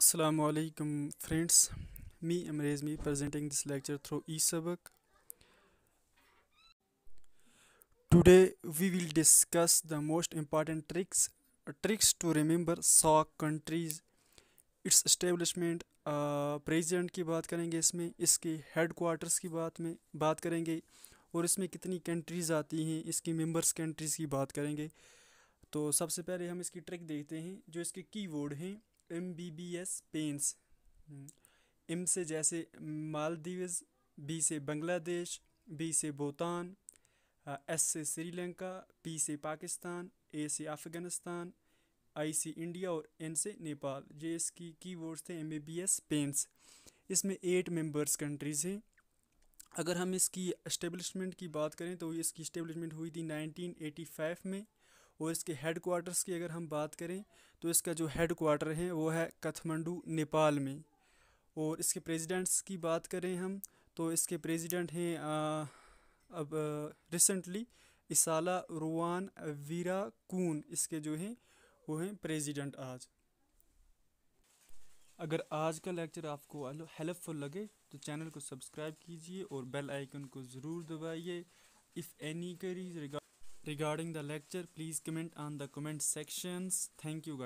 Assalamu alaikum friends, me amrez me presenting this lecture through e sabak Today we will discuss the most important tricks uh, tricks to remember SOC countries, its establishment, uh, president ki baat karenge isme iske headquarters ki baat mein baat karenge aur isme kitni countries aati hain iski members countries ki baat karenge तो सबसे पहले हम इसकी trick देखते हैं जो इसके keyword हैं एम बी बी एस पेंस एम से जैसे मालदीव्स बी से बांग्लादेश बी से भूटान एस से श्रीलंका पी से पाकिस्तान ए से अफ़गानिस्तान आई से इंडिया और एन से नेपाल ये इसकी की वर्ड्स थे एम बी एस पेंस इसमें एट मेंबर्स कंट्रीज़ हैं अगर हम इसकी इस्टेब्लिशमेंट की बात करें तो इसकी इस्टेब्लिशमेंट हुई थी 1985 में और इसके हेड क्वार्टर्स की अगर हम बात करें तो इसका जो हेड क्वार्टर है वो है कथमंडू नेपाल में और इसके प्रेसिडेंट्स की बात करें हम तो इसके प्रेसिडेंट हैं अब रिसेंटली इसाला रुवान वीरा कून इसके जो हैं वो हैं प्रेसिडेंट आज अगर आज का लेक्चर आपको हेल्पफुल लगे तो चैनल को सब्सक्राइब कीजिए और बेल आइकन को ज़रूर दबाइए if any queries regard regarding the lecture please comment on the comment sections thank you guys